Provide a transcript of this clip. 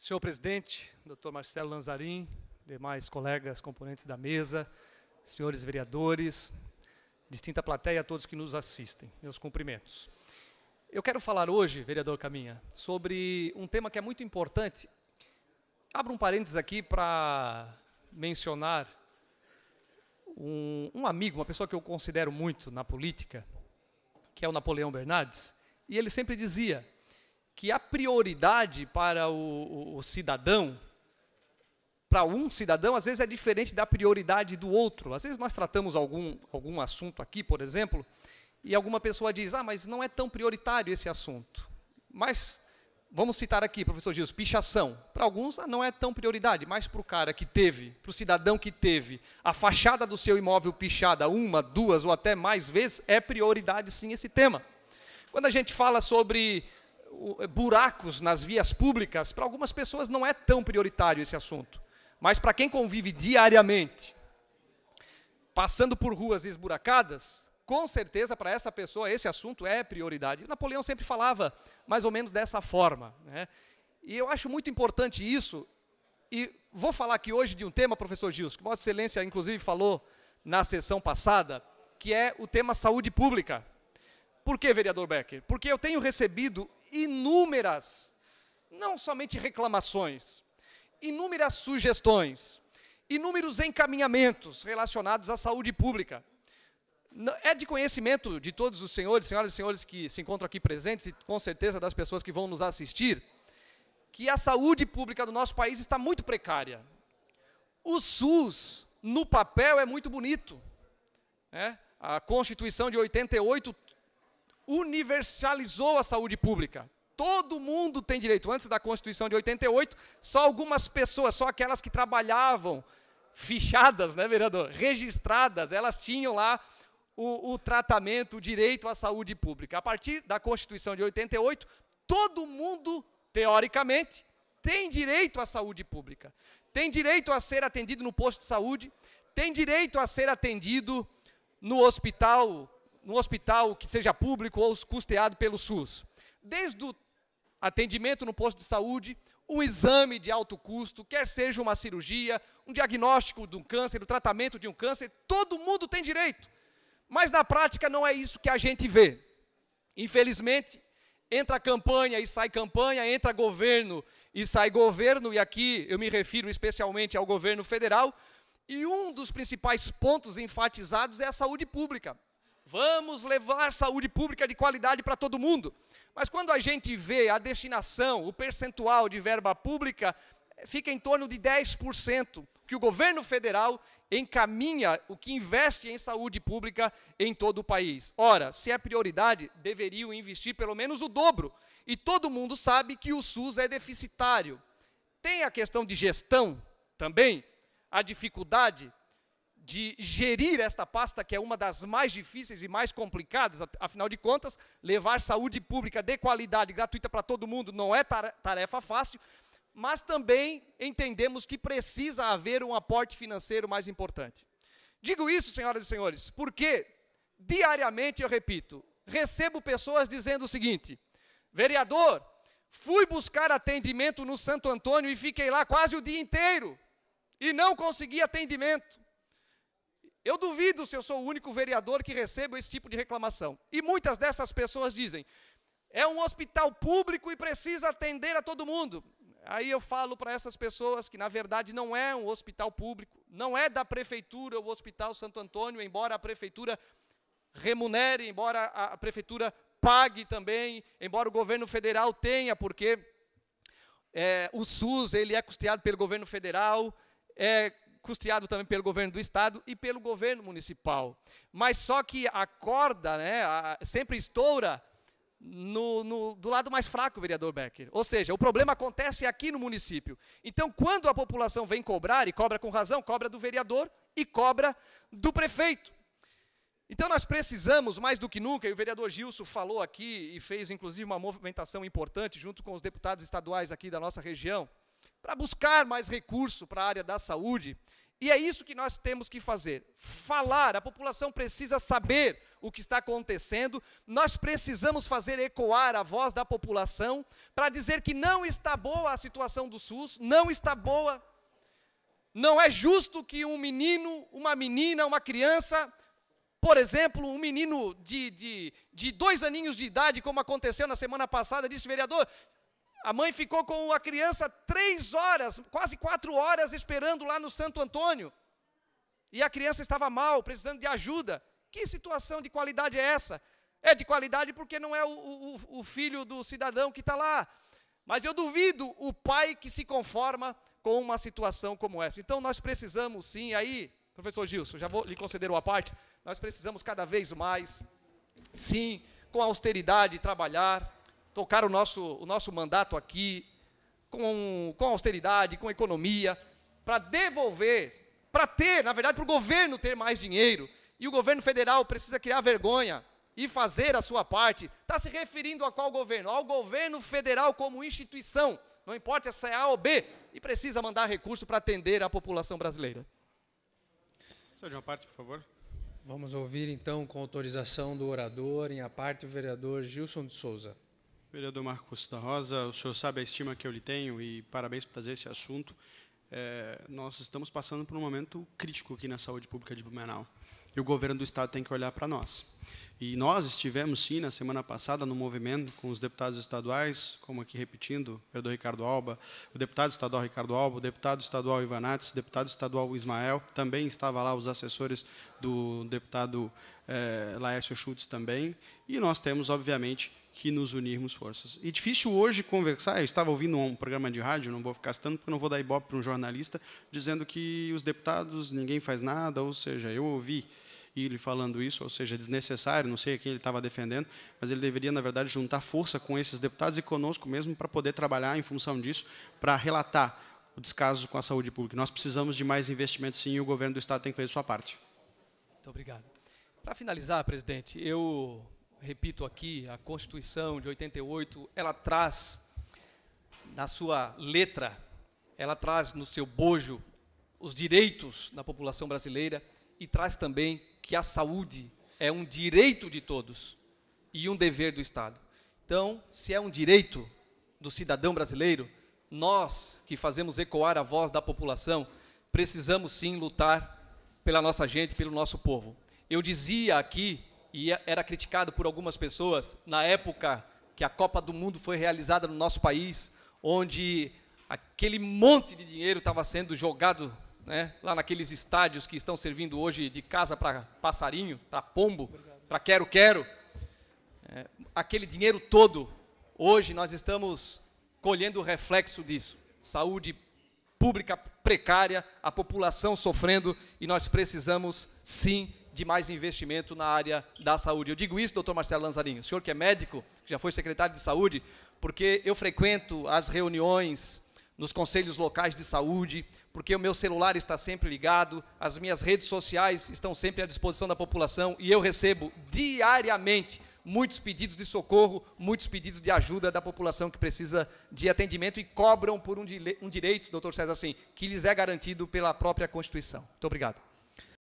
Senhor presidente, doutor Marcelo Lanzarin, demais colegas componentes da mesa, senhores vereadores, distinta plateia, todos que nos assistem, meus cumprimentos. Eu quero falar hoje, vereador Caminha, sobre um tema que é muito importante. Abro um parênteses aqui para mencionar um, um, amigo, uma pessoa que eu considero muito na política, que é o Napoleão Bernardes, e ele sempre dizia: que a prioridade para o, o, o cidadão, para um cidadão, às vezes é diferente da prioridade do outro. Às vezes nós tratamos algum, algum assunto aqui, por exemplo, e alguma pessoa diz: Ah, mas não é tão prioritário esse assunto. Mas, vamos citar aqui, professor Gilson, pichação. Para alguns ah, não é tão prioridade, mas para o cara que teve, para o cidadão que teve a fachada do seu imóvel pichada uma, duas ou até mais vezes, é prioridade sim esse tema. Quando a gente fala sobre é, buracos nas vias públicas, para algumas pessoas não é tão prioritário esse assunto. Mas para quem convive diariamente, passando por ruas esburacadas, com certeza para essa pessoa esse assunto é prioridade. Napoleão sempre falava mais ou menos dessa forma. Né? E eu acho muito importante isso. E vou falar aqui hoje de um tema, professor Gils, que Vossa Excelência inclusive falou na sessão passada, que é o tema saúde pública. Por que, vereador Becker? Porque eu tenho recebido inúmeras, não somente reclamações, inúmeras sugestões, inúmeros encaminhamentos relacionados à saúde pública. É de conhecimento de todos os senhores, senhoras e senhores que se encontram aqui presentes e com certeza das pessoas que vão nos assistir, que a saúde pública do nosso país está muito precária. O SUS, no papel, é muito bonito. Né? A Constituição de 88 universalizou a saúde pública. Todo mundo tem direito. Antes da Constituição de 88, só algumas pessoas, só aquelas que trabalhavam fichadas, né, vereador? Registradas, elas tinham lá o, o, tratamento, o direito à saúde pública. A partir da Constituição de 88, todo mundo, teoricamente, tem direito à saúde pública. Tem direito a ser atendido no posto de saúde, tem direito a ser atendido no hospital no hospital que seja público ou custeado pelo SUS. Desde o atendimento no posto de saúde, um exame de alto custo, quer seja uma cirurgia, um diagnóstico de um câncer, o um tratamento de um câncer, todo mundo tem direito. Mas na prática não é isso que a gente vê. Infelizmente, entra campanha e sai campanha, entra governo e sai governo, e aqui eu me refiro especialmente ao governo federal, e um dos principais pontos enfatizados é a saúde pública vamos levar saúde pública de qualidade para todo mundo. Mas quando a gente vê a destinação, o percentual de verba pública, eh, fica em torno de 10% que o governo federal encaminha o que investe em saúde pública em todo o país. Ora, se é prioridade, deveriam investir pelo menos o dobro. E todo mundo sabe que o SUS é deficitário. Tem a questão de gestão também, a dificuldade de gerir esta pasta, que é uma das mais difíceis e mais complicadas, afinal de contas, levar saúde pública de qualidade, gratuita para todo mundo, não é tarefa fácil, mas também entendemos que precisa haver um aporte financeiro mais importante. Digo isso, senhoras e senhores, porque diariamente eu repito, recebo pessoas dizendo o seguinte: vereador, fui buscar atendimento no Santo Antônio e fiquei lá quase o dia inteiro e não consegui atendimento. Eu duvido se eu sou o único vereador que recebo esse tipo de reclamação. E muitas dessas pessoas dizem: é um hospital público e precisa atender a todo mundo. Aí eu falo para essas pessoas que, na verdade, não é um hospital público, não é da prefeitura o Hospital Santo Antônio, embora a prefeitura remunere, embora a prefeitura pague também, embora o governo federal tenha, porque é, o SUS ele é custeado pelo governo federal, é custeado também pelo governo do estado e pelo governo municipal. Mas só que a corda né, a, sempre estoura no, no, do lado mais fraco, vereador Becker. Ou seja, o problema acontece aqui no município. Então, quando a população vem cobrar, e cobra com razão, cobra do vereador e cobra do prefeito. Então, nós precisamos, mais do que nunca, e o vereador Gilson falou aqui e fez, inclusive, uma movimentação importante junto com os deputados estaduais aqui da nossa região, para buscar mais recurso para a área da saúde. E é isso que nós temos que fazer: falar. A população precisa saber o que está acontecendo. Nós precisamos fazer ecoar a voz da população para dizer que não está boa a situação do SUS, não está boa. Não é justo que um menino, uma menina, uma criança, por exemplo, um menino de, de, de dois aninhos de idade, como aconteceu na semana passada, disse, vereador, a mãe ficou com a criança três horas, quase quatro horas, esperando lá no Santo Antônio. E a criança estava mal, precisando de ajuda. Que situação de qualidade é essa? É de qualidade porque não é o, o, o filho do cidadão que está lá. Mas eu duvido o pai que se conforma com uma situação como essa. Então nós precisamos sim, aí, professor Gilson, já vou lhe conceder uma parte, nós precisamos cada vez mais, sim, com austeridade trabalhar, tocar o nosso, o nosso mandato aqui com, com austeridade, com economia, para devolver, para ter, na verdade, para o governo ter mais dinheiro. E o governo federal precisa criar vergonha e fazer a sua parte. Está se referindo a qual governo? Ao governo federal como instituição. Não importa se é A ou B, e precisa mandar recurso para atender a população brasileira. Senhor de uma parte, por favor. Vamos ouvir então, com autorização do orador, em a parte, o vereador Gilson de Souza. Vereador Marcos da Rosa, o senhor sabe a estima que eu lhe tenho e parabéns por trazer esse assunto. É, nós estamos passando por um momento crítico aqui na saúde pública de Blumenau. E o governo do Estado tem que olhar para nós. E nós estivemos, sim, na semana passada, no movimento com os deputados estaduais, como aqui repetindo, o vereador Ricardo Alba, o deputado estadual Ricardo Alba, o deputado estadual Ivanates, o deputado estadual Ismael, também estava lá os assessores do deputado é, Laércio Schultz também, e nós temos, obviamente, que nos unirmos forças. E difícil hoje conversar, eu estava ouvindo um programa de rádio, não vou ficar citando, porque não vou dar ibope para um jornalista, dizendo que os deputados, ninguém faz nada, ou seja, eu ouvi ele falando isso, ou seja, desnecessário, não sei a quem ele estava defendendo, mas ele deveria, na verdade, juntar força com esses deputados e conosco mesmo para poder trabalhar em função disso, para relatar o descaso com a saúde pública. Nós precisamos de mais investimento, sim, e o governo do Estado tem que fazer sua parte. Muito obrigado. Para finalizar, presidente, eu repito aqui, a Constituição de 88, ela traz na sua letra, ela traz no seu bojo os direitos da população brasileira e traz também que a saúde é um direito de todos e um dever do Estado. Então, se é um direito do cidadão brasileiro, nós que fazemos ecoar a voz da população, precisamos sim lutar pela nossa gente, pelo nosso povo. Eu dizia aqui, e é, era criticado por algumas pessoas, na época que a Copa do Mundo foi realizada no nosso país, onde aquele monte de dinheiro estava sendo jogado né, lá naqueles estádios que estão servindo hoje de casa para passarinho, para pombo, para quero-quero. É, aquele dinheiro todo, hoje nós estamos colhendo o reflexo disso. Saúde pública precária, a população sofrendo e nós precisamos sim de mais investimento na área da saúde. Eu digo isso, doutor Marcelo Lanzarinho, o senhor que é médico, já foi secretário de saúde, porque eu frequento as reuniões nos conselhos locais de saúde, porque o meu celular está sempre ligado, as minhas redes sociais estão sempre à disposição da população e eu recebo diariamente muitos pedidos de socorro, muitos pedidos de ajuda da população que precisa de atendimento e cobram por um, um direito, doutor César, assim, que lhes é garantido pela própria Constituição. Muito obrigado.